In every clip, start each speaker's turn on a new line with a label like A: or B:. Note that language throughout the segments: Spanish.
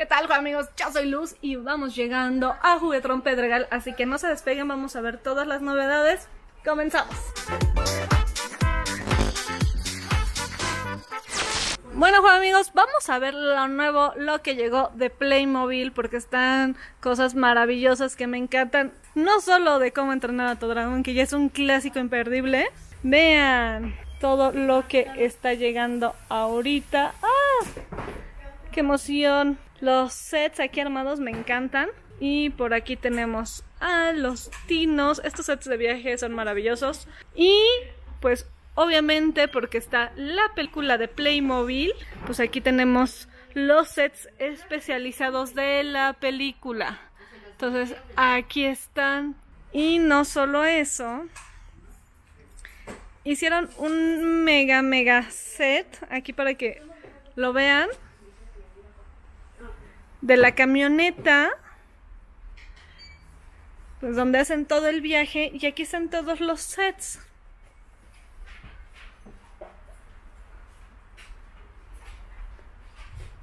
A: ¿Qué tal, amigos? Yo soy Luz y vamos llegando a Juguetrón Pedregal, así que no se despeguen, vamos a ver todas las novedades. ¡Comenzamos! Bueno, amigos, vamos a ver lo nuevo, lo que llegó de Playmobil, porque están cosas maravillosas que me encantan. No solo de cómo entrenar a tu dragón, que ya es un clásico imperdible. Vean todo lo que está llegando ahorita. ¡Ah! ¡Qué emoción! Los sets aquí armados me encantan. Y por aquí tenemos a los tinos. Estos sets de viaje son maravillosos. Y pues obviamente porque está la película de Playmobil, pues aquí tenemos los sets especializados de la película. Entonces aquí están. Y no solo eso. Hicieron un mega mega set aquí para que lo vean de la camioneta, pues donde hacen todo el viaje y aquí están todos los sets.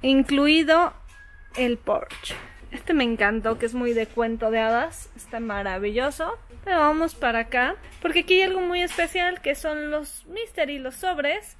A: Incluido el porche. Este me encantó, que es muy de cuento de hadas. Está maravilloso. Pero vamos para acá. Porque aquí hay algo muy especial, que son los mystery, los sobres.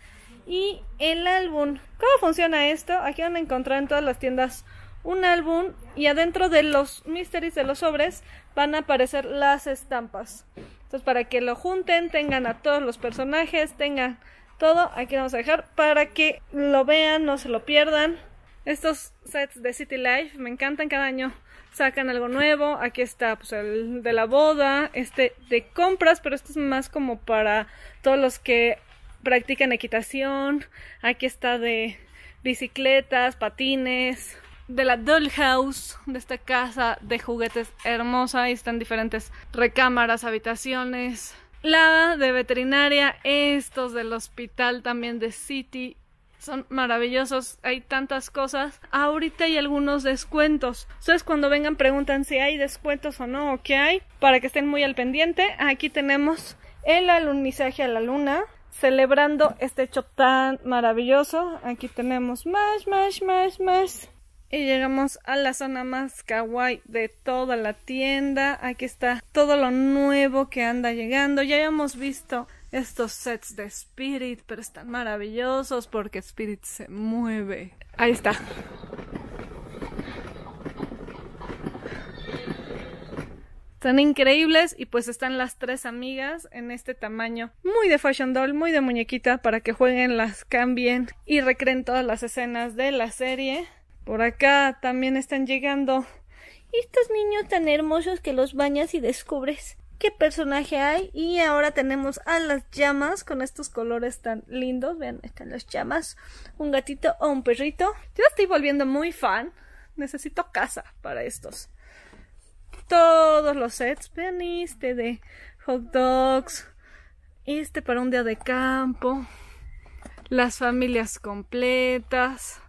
A: Y el álbum. ¿Cómo funciona esto? Aquí van a encontrar en todas las tiendas un álbum y adentro de los mysteries de los sobres van a aparecer las estampas. Entonces, para que lo junten, tengan a todos los personajes, tengan todo, aquí vamos a dejar para que lo vean, no se lo pierdan. Estos sets de City Life me encantan cada año. Sacan algo nuevo. Aquí está pues, el de la boda, este de compras, pero esto es más como para todos los que practican equitación. Aquí está de bicicletas, patines, de la dollhouse, de esta casa de juguetes hermosa. y están diferentes recámaras, habitaciones. La de veterinaria, estos del hospital también de City. Son maravillosos, hay tantas cosas. Ahorita hay algunos descuentos. Entonces cuando vengan preguntan si hay descuentos o no o qué hay. Para que estén muy al pendiente. Aquí tenemos el alunizaje a la luna celebrando este hecho tan maravilloso. Aquí tenemos más, más, más, más. Y llegamos a la zona más kawaii de toda la tienda. Aquí está todo lo nuevo que anda llegando. Ya hemos visto estos sets de Spirit, pero están maravillosos porque Spirit se mueve. Ahí está. Están increíbles y pues están las tres amigas en este tamaño muy de fashion doll, muy de muñequita para que jueguen, las cambien y recreen todas las escenas de la serie. Por acá también están llegando. Estos niños tan hermosos que los bañas y descubres qué personaje hay. Y ahora tenemos a las llamas con estos colores tan lindos. Vean, están las llamas. Un gatito o un perrito. Yo estoy volviendo muy fan. Necesito casa para estos. Todos los sets. Vean este de hot dogs. Este para un día de campo. Las familias completas.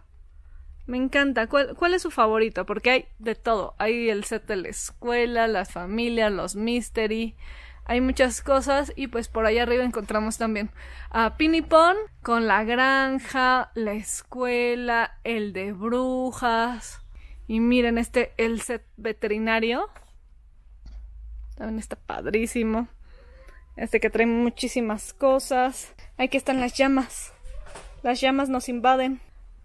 A: Me encanta. ¿Cuál, es su favorito? Porque hay de todo. Hay el set de la escuela, las familias, los mystery. Hay muchas cosas y pues por allá arriba encontramos también a Pon con la granja, la escuela, el de brujas. Y miren este, el set veterinario. También está padrísimo. Este que trae muchísimas cosas. Aquí están las llamas. Las llamas nos invaden.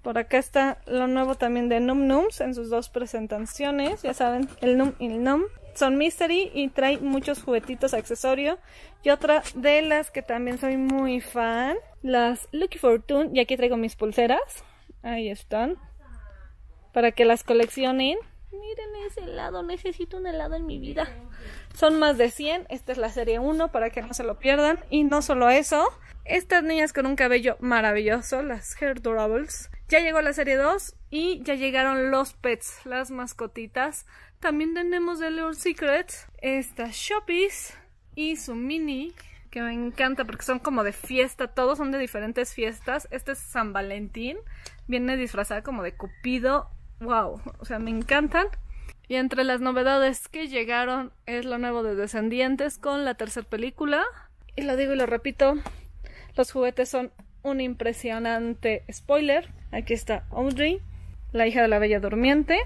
A: Por acá está lo nuevo también de Num Nums en sus dos presentaciones. Ya saben, el Num y el Num. Son Mystery y trae muchos juguetitos accesorio. Y otra de las que también soy muy fan, las Lucky Fortune. Y aquí traigo mis pulseras. Ahí están. Para que las coleccionen. Miren ese helado, necesito un helado en mi vida. Son más de 100, esta es la serie 1 para que no se lo pierdan. Y no solo eso, estas niñas con un cabello maravilloso, las Hair Durables, ya llegó la serie 2 y ya llegaron los pets, las mascotitas. También tenemos de Little Secrets, estas Shoppies y su mini, que me encanta porque son como de fiesta, todos son de diferentes fiestas. Este es San Valentín, viene disfrazada como de Cupido. ¡Wow! O sea, me encantan. Y entre las novedades que llegaron es lo nuevo de Descendientes con la tercera película. Y lo digo y lo repito, los juguetes son un impresionante spoiler, Aquí está Audrey, la hija de la Bella Durmiente.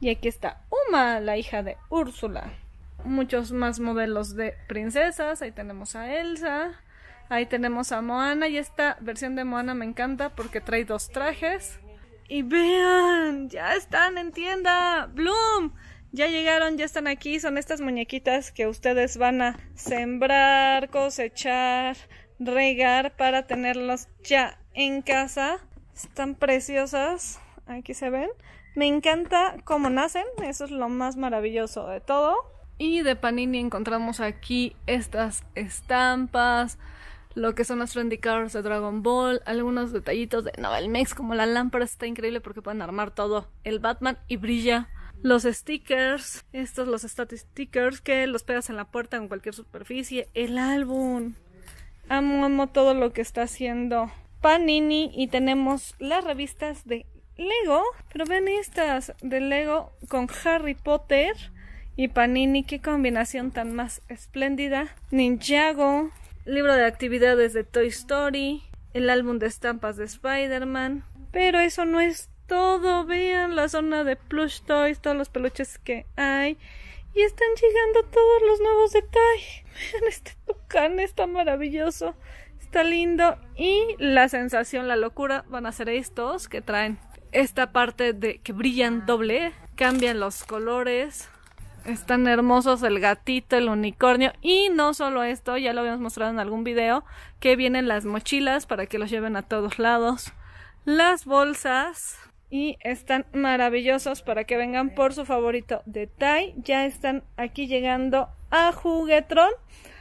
A: Y aquí está Uma, la hija de Úrsula. Muchos más modelos de princesas. Ahí tenemos a Elsa. Ahí tenemos a Moana. Y esta versión de Moana me encanta porque trae dos trajes. Y vean, ya están en tienda. Bloom. Ya llegaron, ya están aquí, son estas muñequitas que ustedes van a sembrar, cosechar, regar para tenerlos ya en casa están preciosas. Aquí se ven. Me encanta cómo nacen. Eso es lo más maravilloso de todo. Y de Panini encontramos aquí estas estampas, lo que son las trendy cars de Dragon Ball, algunos detallitos de Novelmex, como la lámpara está increíble porque pueden armar todo el Batman y brilla. Los stickers, estos los status stickers que los pegas en la puerta en cualquier superficie, el álbum. Amo, amo todo lo que está haciendo Panini y tenemos las revistas de Lego, pero ven estas de Lego con Harry Potter y Panini, qué combinación tan más espléndida. Ninjago, libro de actividades de Toy Story, el álbum de estampas de Spider-Man, pero eso no es todo, vean la zona de plush toys, todos los peluches que hay. Y están llegando todos los nuevos detalles. Vean este tucán, está maravilloso está lindo y la sensación, la locura van a ser estos que traen esta parte de que brillan doble, cambian los colores. Están hermosos el gatito, el unicornio y no solo esto, ya lo habíamos mostrado en algún video, que vienen las mochilas para que los lleven a todos lados, las bolsas y están maravillosos para que vengan por su favorito de Ya están aquí llegando a Juguetron.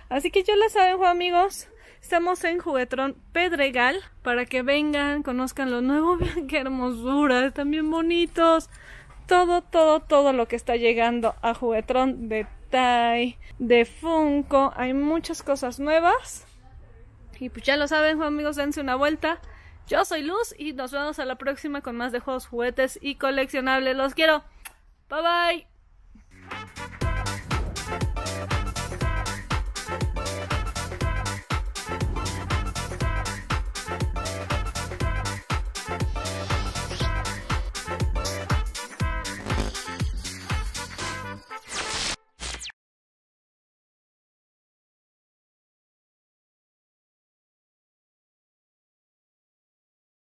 A: Así que yo les saben, amigos, Estamos en Juguetrón Pedregal para que vengan, conozcan lo nuevo. ¡Qué hermosura! Están bien bonitos. Todo, todo, todo lo que está llegando a Juguetrón de Tai, de Funko. Hay muchas cosas nuevas. Y pues ya lo saben, amigos, dense una vuelta. Yo soy Luz y nos vemos a la próxima con más de juegos, juguetes y coleccionables. Los quiero. Bye bye.